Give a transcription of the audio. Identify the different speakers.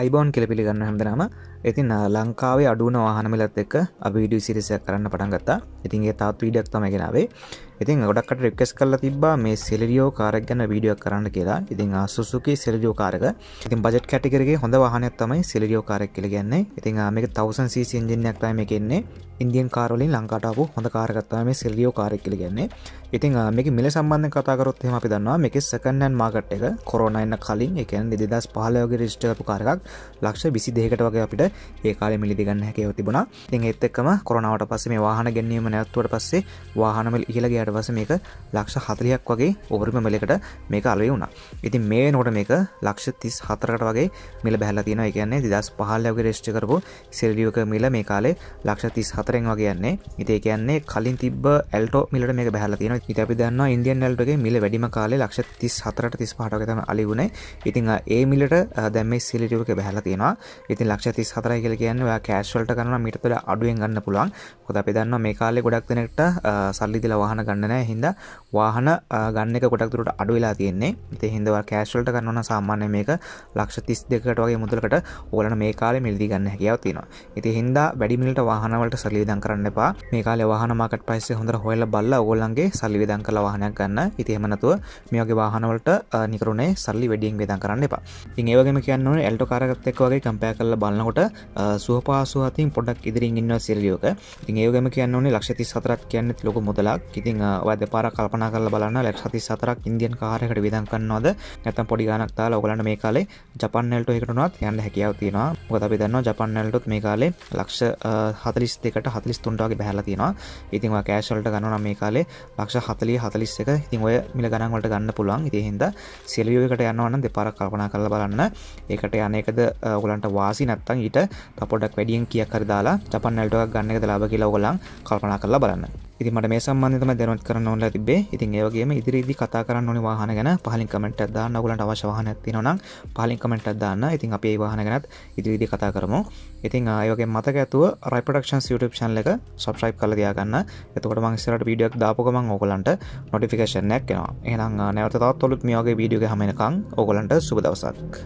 Speaker 1: අයිබෝන් කෙල පිළිගන්න හැඳනම ඉතින් ලංකාවේ අඩුවන වාහනමිලත් එක් අවිඩිය සිරිසයක් කරන්න පටන්ගත්තා ඉතින්ගේ තාත් වීඩක් තමගෙනාවේ ඉතින් ගොඩක්ට රෙක්කස් කල්ලා තිබා මේ සෙලරියෝ කාරක් ගන්න වීඩියෝ කරන්න කියලා ඉතින් ආසුසුකි සෙලරියෝ කාරක ඉතින් බජට් කැටිකරගේ හොඳ වාහනයක් තමයි සෙලරියෝ කාරක් කියල ගන්න ඉතින් මේක තවසන් සීසි ඉජනයක් ටයිම එකෙන්නේ ඉන්දියන් කාරලින් ලංකාටපු හොඳ කාරගත්තාම සෙල්ලියෝ කාරක් කියල ගන්න ඉතින් මේක මිල සම්බන්ධ කතාකරොත් හෙම අපි දන්නවා මේක සකන්නන් මාගට් එක කොරනන්න කලින් එකන් දෙදස් පහලයෝගේ රිෂ්ටපු කාරකක් ලක්ෂ විසි දෙකට වගේ අපිට ඒ කාල මිලිදිගන්න හැකයව තිබුණා තින් එත් එක්කම කොරනාවට පස්සේ මේ වාහන ගැනීම නැත්වට පස්සේ වාහනමල් ඉහලගේයට ඉටවස මේක ලක්ෂ හතලයක් වගේ ඔවරුම මලකට මේක අලුව වුණා ඉතින් මේ නොට මේක ලක්ෂ තිස් හතරකට වගේ මිල බැහල තින කියන්නේ දස් පහල්ලගේ රේෂ්ච කරපු සිරලියක මිල මේ කාලේ ලක්ෂ තිස් හතරෙන් වගේන්නේ ඉතේ කියන්නේ කලින් තිබ ඇල්ටෝ මිලට මේ බැහල තින ඉතපි දන්න ඉන්දියන් ඇල්ටගේ මිල වැඩිම කාලේ ලක්ෂ තිස් හතරට තිස් පහටකතම අලිවුණේ ඉතිං ඒ මිලට දැම සිලිටියක බැහල තියෙනවා ඉතින් ලක්ෂ තිස් හතරයි කියල කියන්න කෑශ්වලට කරන මිටතුල අඩුවෙන් ගන්න පුළුවන් කොත අපි දන්න මේ කාලෙ ගොඩක් දෙනෙක්ට සල්ලිදිල වාහන ගන්න ගන්න නෑ හින්දා වාහන ගන්න එක ගොඩක් දුරට අඩු වෙලා තියෙන්නේ ඉතින් හින්දා කෑෂ්වලට ගන්නවන සාමාන්‍ය මේක ලක්ෂ 32කට වගේ මුදලකට ඕලන මේ කාලේ මිලදී ගන්න හැකියාව තියෙනවා. ඉතින් හින්දා වැඩි මිලට වාහන වලට සල්ලි වියදම් කරන්න එපා. මේ කාලේ වාහන මාකට් ප්‍රයිස් එක හොඳට හොයලා බලලා ඕගොල්ලන්ගේ සල්ලි වියදම් කරලා වාහනයක් ගන්න. ඉතින් එහෙම නැතුව මේ වගේ වාහන වලට නිකරුණේ සල්ලි වැඩියෙන් වියදම් කරන්න එපා. ඉතින් ඒ වගේම කියන්න ඕනේ ඇල්ටෝ කාර් එකත් එක්ක වගේ කම්පයර් කරලා බලනකොට සුවපාසුව අතින් පොඩක් ඉදිරින් ඉන්නවා සිල්ලියෝක. ඉතින් ඒ වගේම කියන්න ඕනේ ලක්ෂ 34ක් කියන්නේ ලොකු මුදලක්. ඉතින් වද පර කල්පන කල බලන්න ලැක් සති සතරක් ඉන්දියන් කාරකට විදන් කන්නවද නැතම් පොඩි ගනක් තාලා ඔගලන්න මේ කාලේ ජපන්නල්ට එකටනත් යන්න හැකියාව තියෙනවා ගොත පිදන්න ජපන්නල්ටොත් මේ කාලේ ලක්ෂ හතලිස් දෙකට හතලිස් තුන්ටාගේ බැහල තියෙනවා ඉතින්වා කෑශල්ට ගන්නන මේ කාලේ ලක්ෂ හතලි හතලිස් එක ඉතින් ඔය මිල ගනන්වලට ගන්න පුළුවන් ඉතිහින්ද සෙලියෝකට යන්නවන්න දෙපර කල්පනා කල බලන්න ඒකට යනකද ඔගලන්ට වාසි නැත්තන් ඊට තපොඩක් වැඩියෙන් කිය කරදාලා ජපන්නල්ටක් ගන්නක ලාබ කියලා ඔගොලන් කල්පනා කරලා බලන්න ඉති මට මේ සම්බන්ධ තම දැනුවත් කරන්න ඕනලා තිබේ ඉතින් ඒවගේ ඉදිරිදි කතා කරන්න ඕනි වාහන ගැන පහලින් කමෙන්ට් දාන්න ඔයගලන්ට අවශ්‍ය වාහන තියෙනවා නම් පහලින් කමෙන්ට් දාන්න ඉතින් අපි ඒ වාහන ගැනත් ඉදිරිදි කතා කරමු ඉතින් ඒ වගේ මතක ඇතුව රයි ප්‍රොඩක්ෂන්ස් YouTube channel එක subscribe කරලා තියාගන්න එතකොට මම ඉස්සරහට වීඩියෝ එකක් දාපු ගමන් ඔයගලන්ට notification එකක් එනවා එහෙනම් නැවත තවත් ඔලුත් මේ වගේ වීඩියෝ එක හැම එකක් ඔයගලන්ට සුබ දවසක්